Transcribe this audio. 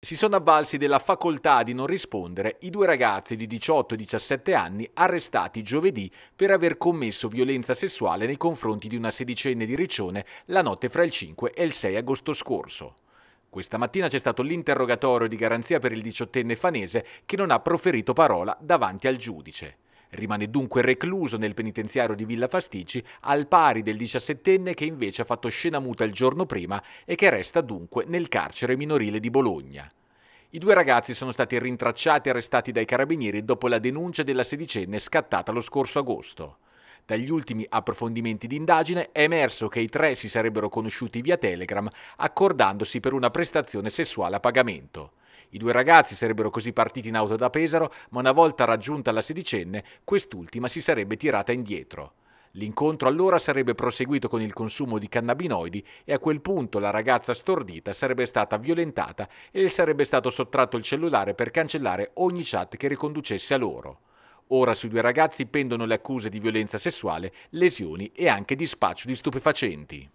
Si sono avvalsi della facoltà di non rispondere i due ragazzi di 18 e 17 anni arrestati giovedì per aver commesso violenza sessuale nei confronti di una sedicenne di Riccione la notte fra il 5 e il 6 agosto scorso. Questa mattina c'è stato l'interrogatorio di garanzia per il diciottenne fanese che non ha proferito parola davanti al giudice. Rimane dunque recluso nel penitenziario di Villa Fastici al pari del 17enne che invece ha fatto scena muta il giorno prima e che resta dunque nel carcere minorile di Bologna. I due ragazzi sono stati rintracciati e arrestati dai carabinieri dopo la denuncia della sedicenne scattata lo scorso agosto. Dagli ultimi approfondimenti d'indagine è emerso che i tre si sarebbero conosciuti via Telegram accordandosi per una prestazione sessuale a pagamento. I due ragazzi sarebbero così partiti in auto da Pesaro, ma una volta raggiunta la sedicenne, quest'ultima si sarebbe tirata indietro. L'incontro allora sarebbe proseguito con il consumo di cannabinoidi e a quel punto la ragazza stordita sarebbe stata violentata e le sarebbe stato sottratto il cellulare per cancellare ogni chat che riconducesse a loro. Ora sui due ragazzi pendono le accuse di violenza sessuale, lesioni e anche di spaccio di stupefacenti.